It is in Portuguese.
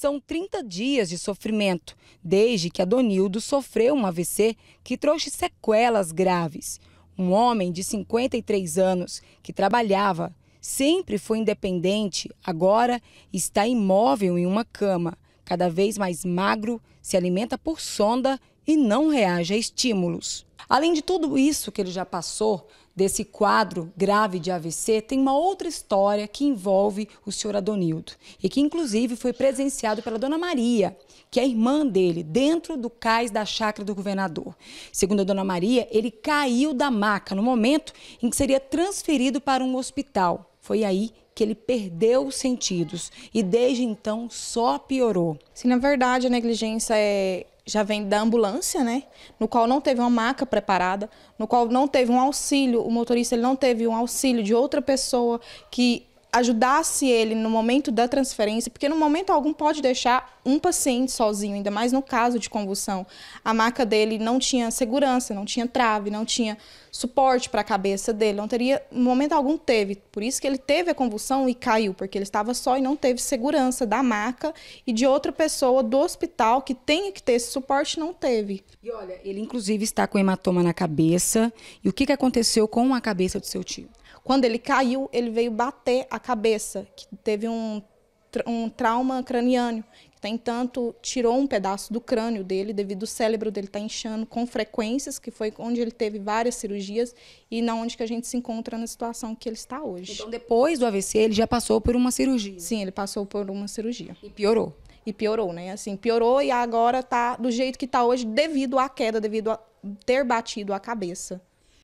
São 30 dias de sofrimento, desde que Adonildo sofreu um AVC que trouxe sequelas graves. Um homem de 53 anos que trabalhava, sempre foi independente, agora está imóvel em uma cama, cada vez mais magro, se alimenta por sonda e não reage a estímulos. Além de tudo isso que ele já passou, desse quadro grave de AVC, tem uma outra história que envolve o senhor Adonildo e que, inclusive, foi presenciado pela dona Maria, que é irmã dele, dentro do cais da chácara do governador. Segundo a dona Maria, ele caiu da maca no momento em que seria transferido para um hospital. Foi aí que ele perdeu os sentidos e desde então só piorou. Se na verdade a negligência é já vem da ambulância, né? No qual não teve uma maca preparada, no qual não teve um auxílio, o motorista ele não teve um auxílio de outra pessoa que ajudasse ele no momento da transferência, porque no momento algum pode deixar um paciente sozinho, ainda mais no caso de convulsão. A maca dele não tinha segurança, não tinha trave, não tinha suporte para a cabeça dele, não teria, no momento algum teve. Por isso que ele teve a convulsão e caiu, porque ele estava só e não teve segurança da maca e de outra pessoa do hospital que tenha que ter esse suporte não teve. E olha, ele inclusive está com hematoma na cabeça. E o que, que aconteceu com a cabeça do seu tio? Quando ele caiu, ele veio bater a cabeça, que teve um, um trauma craniano. Tem tanto tirou um pedaço do crânio dele, devido ao cérebro dele estar tá inchando com frequências, que foi onde ele teve várias cirurgias e na onde que a gente se encontra na situação que ele está hoje. Então depois do AVC ele já passou por uma cirurgia. Sim, ele passou por uma cirurgia. E piorou. E piorou, né? Assim, piorou e agora está do jeito que está hoje devido à queda, devido a ter batido a cabeça.